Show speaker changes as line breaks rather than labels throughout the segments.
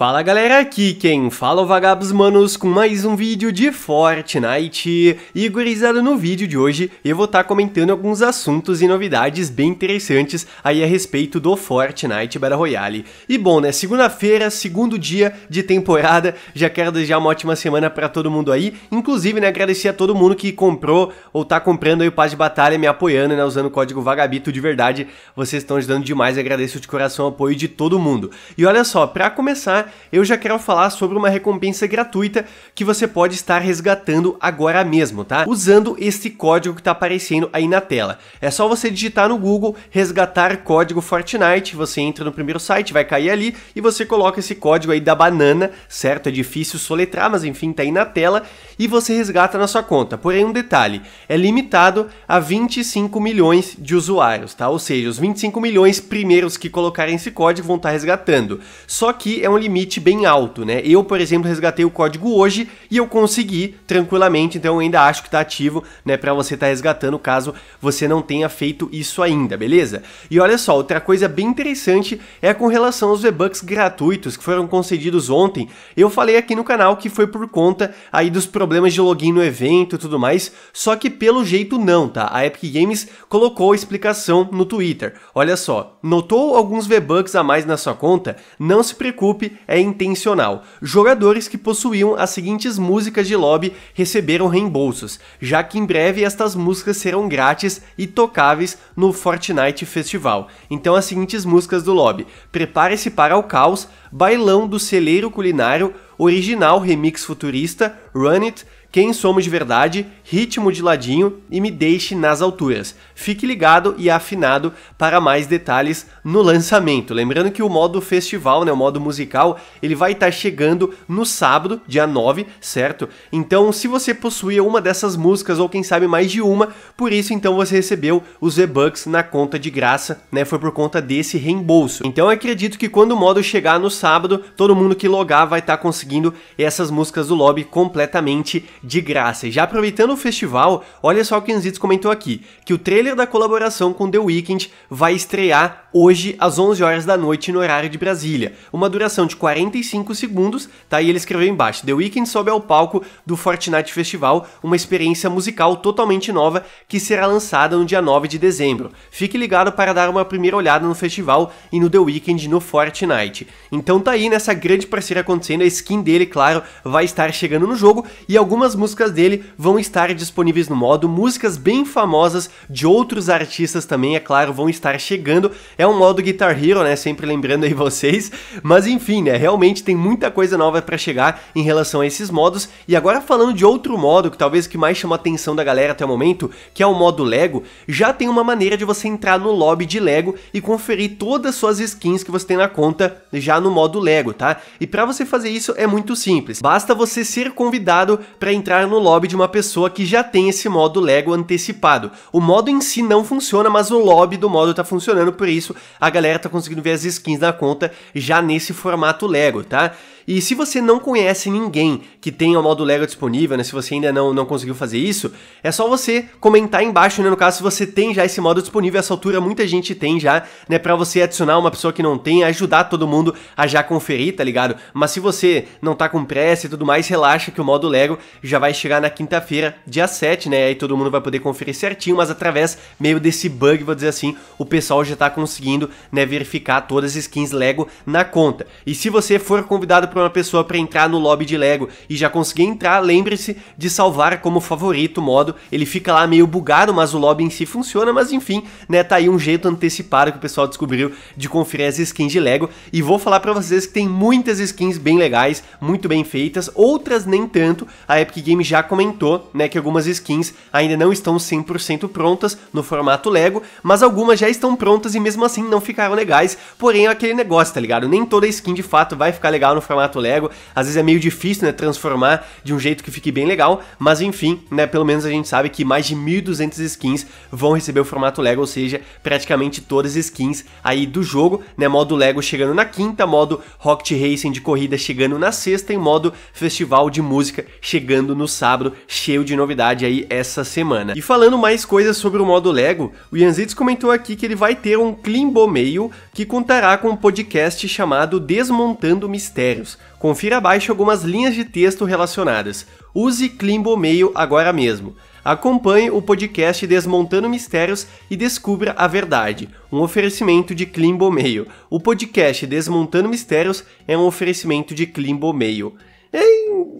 Fala galera, aqui quem fala é o Vagabos Manos com mais um vídeo de Fortnite. E gurizada, no vídeo de hoje eu vou estar tá comentando alguns assuntos e novidades bem interessantes aí a respeito do Fortnite Battle Royale. E bom, né, segunda-feira, segundo dia de temporada, já quero desejar uma ótima semana para todo mundo aí. Inclusive, né, agradecer a todo mundo que comprou ou tá comprando aí o Paz de Batalha, me apoiando, né, usando o código Vagabito de verdade. Vocês estão ajudando demais, agradeço de coração o apoio de todo mundo. E olha só, para começar eu já quero falar sobre uma recompensa gratuita que você pode estar resgatando agora mesmo, tá? Usando esse código que tá aparecendo aí na tela. É só você digitar no Google resgatar código Fortnite, você entra no primeiro site, vai cair ali e você coloca esse código aí da banana, certo? É difícil soletrar, mas enfim, tá aí na tela e você resgata na sua conta. Porém, um detalhe, é limitado a 25 milhões de usuários, tá? Ou seja, os 25 milhões primeiros que colocarem esse código vão estar tá resgatando. Só que é um limite limite bem alto, né? Eu, por exemplo, resgatei o código hoje e eu consegui tranquilamente, então eu ainda acho que está ativo, né, para você estar tá resgatando caso você não tenha feito isso ainda, beleza? E olha só, outra coisa bem interessante é com relação aos V-Bucks gratuitos que foram concedidos ontem. Eu falei aqui no canal que foi por conta aí dos problemas de login no evento e tudo mais, só que pelo jeito não, tá? A Epic Games colocou a explicação no Twitter. Olha só, notou alguns V-Bucks a mais na sua conta? Não se preocupe, é intencional. Jogadores que possuíam as seguintes músicas de lobby receberam reembolsos, já que em breve estas músicas serão grátis e tocáveis no Fortnite Festival. Então as seguintes músicas do lobby: Prepare-se para o caos, Bailão do Celeiro Culinário, Original Remix Futurista, Run It, quem Somos de Verdade, Ritmo de Ladinho e Me Deixe nas Alturas. Fique ligado e afinado para mais detalhes no lançamento. Lembrando que o modo festival, né, o modo musical, ele vai estar tá chegando no sábado, dia 9, certo? Então, se você possuía uma dessas músicas ou quem sabe mais de uma, por isso então você recebeu os V-Bucks na conta de graça, né? Foi por conta desse reembolso. Então, acredito que quando o modo chegar no sábado, todo mundo que logar vai estar tá conseguindo essas músicas do lobby completamente de graça. Já aproveitando o festival, olha só o que Nzitz comentou aqui, que o trailer da colaboração com The Weeknd vai estrear hoje às 11 horas da noite no horário de Brasília. Uma duração de 45 segundos, tá? E ele escreveu embaixo: The Weeknd sobe ao palco do Fortnite Festival, uma experiência musical totalmente nova que será lançada no dia 9 de dezembro. Fique ligado para dar uma primeira olhada no festival e no The Weeknd no Fortnite. Então tá aí nessa grande parceria acontecendo, a skin dele, claro, vai estar chegando no jogo e algumas as músicas dele vão estar disponíveis no modo, músicas bem famosas de outros artistas também, é claro, vão estar chegando. É um modo Guitar Hero, né? Sempre lembrando aí vocês. Mas enfim, né? Realmente tem muita coisa nova para chegar em relação a esses modos. E agora falando de outro modo, que talvez que mais chamou a atenção da galera até o momento, que é o modo Lego, já tem uma maneira de você entrar no lobby de Lego e conferir todas as suas skins que você tem na conta já no modo Lego, tá? E para você fazer isso é muito simples. Basta você ser convidado para entrar no lobby de uma pessoa que já tem esse modo Lego antecipado. O modo em si não funciona, mas o lobby do modo tá funcionando, por isso a galera tá conseguindo ver as skins na conta já nesse formato Lego, tá? E se você não conhece ninguém que tenha o modo Lego disponível, né, se você ainda não, não conseguiu fazer isso, é só você comentar embaixo, né, no caso se você tem já esse modo disponível, essa altura muita gente tem já, né, para você adicionar uma pessoa que não tem, ajudar todo mundo a já conferir, tá ligado? Mas se você não tá com pressa e tudo mais, relaxa que o modo Lego já vai chegar na quinta-feira, dia 7, né, aí todo mundo vai poder conferir certinho, mas através meio desse bug, vou dizer assim, o pessoal já tá conseguindo, né, verificar todas as skins Lego na conta. E se você for convidado para para uma pessoa para entrar no lobby de Lego e já conseguir entrar, lembre-se de salvar como favorito modo. Ele fica lá meio bugado, mas o lobby em si funciona, mas enfim, né, tá aí um jeito antecipado que o pessoal descobriu de conferir as skins de Lego e vou falar para vocês que tem muitas skins bem legais, muito bem feitas, outras nem tanto. A Epic Games já comentou, né, que algumas skins ainda não estão 100% prontas no formato Lego, mas algumas já estão prontas e mesmo assim não ficaram legais. Porém, é aquele negócio, tá ligado? Nem toda skin de fato vai ficar legal no formato formato Lego. Às vezes é meio difícil, né, transformar de um jeito que fique bem legal, mas enfim, né, pelo menos a gente sabe que mais de 1200 skins vão receber o formato Lego, ou seja, praticamente todas as skins aí do jogo, né, modo Lego chegando na quinta, modo Rocket Racing de corrida chegando na sexta e modo Festival de Música chegando no sábado, cheio de novidade aí essa semana. E falando mais coisas sobre o modo Lego, o Yanzitz comentou aqui que ele vai ter um Climbo Mail que contará com um podcast chamado Desmontando Mistérios Confira abaixo algumas linhas de texto relacionadas. Use Climbo Mail agora mesmo. Acompanhe o podcast Desmontando Mistérios e descubra a verdade, um oferecimento de Climbo Mail. O podcast Desmontando Mistérios é um oferecimento de Climbo Mail. É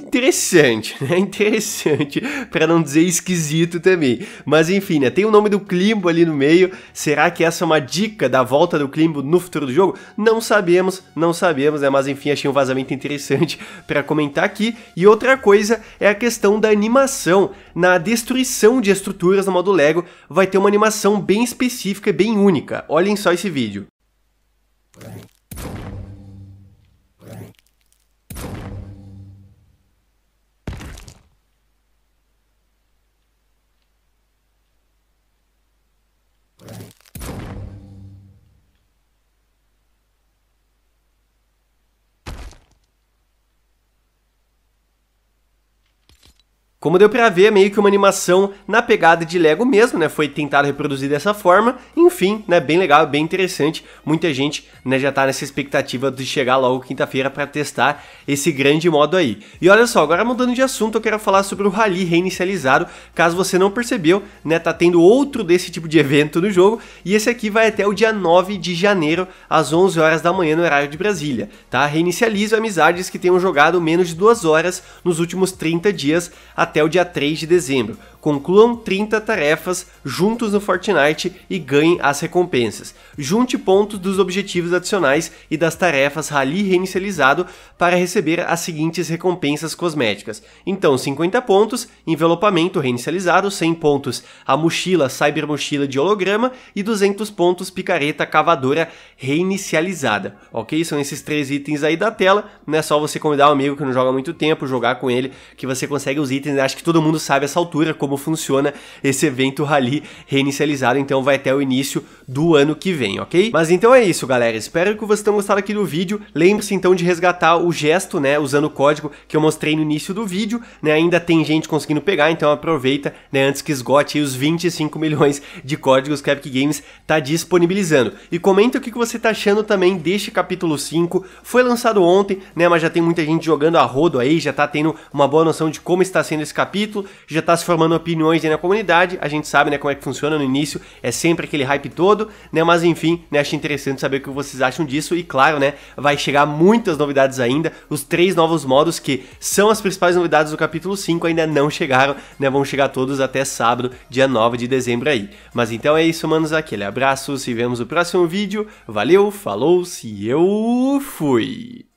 interessante, né? É interessante, para não dizer esquisito também. Mas enfim, né? Tem o nome do Climbo ali no meio. Será que essa é uma dica da volta do Climbo no futuro do jogo? Não sabemos, não sabemos, né? Mas enfim, achei um vazamento interessante para comentar aqui. E outra coisa é a questão da animação. Na destruição de estruturas no modo Lego, vai ter uma animação bem específica, bem única. Olhem só esse vídeo. Como deu pra ver, é meio que uma animação na pegada de Lego mesmo, né? Foi tentado reproduzir dessa forma. Enfim, né? Bem legal, bem interessante. Muita gente né, já tá nessa expectativa de chegar logo quinta-feira para testar esse grande modo aí. E olha só, agora mudando de assunto, eu quero falar sobre o Rally reinicializado. Caso você não percebeu, né? Tá tendo outro desse tipo de evento no jogo. E esse aqui vai até o dia 9 de janeiro, às 11 horas da manhã, no horário de Brasília, tá? Reinicializa amizades que tenham jogado menos de duas horas nos últimos 30 dias até até o dia 3 de dezembro concluam 30 tarefas juntos no Fortnite e ganhem as recompensas. Junte pontos dos objetivos adicionais e das tarefas Rally reinicializado para receber as seguintes recompensas cosméticas. Então, 50 pontos, envelopamento reinicializado, 100 pontos a mochila, cyber mochila de holograma e 200 pontos picareta cavadora reinicializada. Ok? São esses três itens aí da tela, não é só você convidar um amigo que não joga muito tempo, jogar com ele, que você consegue os itens, acho que todo mundo sabe essa altura como como funciona esse evento rally reinicializado, então vai até o início do ano que vem, ok? Mas então é isso, galera. Espero que vocês tenham gostado aqui do vídeo. Lembre-se então de resgatar o gesto, né, usando o código que eu mostrei no início do vídeo, né? Ainda tem gente conseguindo pegar, então aproveita, né, antes que esgote os 25 milhões de códigos que a Epic Games está disponibilizando. E comenta o que você está achando também deste capítulo 5. Foi lançado ontem, né, mas já tem muita gente jogando a rodo aí, já está tendo uma boa noção de como está sendo esse capítulo, já está se formando opiniões aí na comunidade. A gente sabe, né, como é que funciona no início, é sempre aquele hype todo, né? Mas enfim, né, acho interessante saber o que vocês acham disso e claro, né, vai chegar muitas novidades ainda. Os três novos modos que são as principais novidades do capítulo 5 ainda não chegaram, né? Vão chegar todos até sábado, dia 9 de dezembro aí. Mas então é isso, manos, aquele abraço, se vemos no próximo vídeo. Valeu, falou, se eu fui.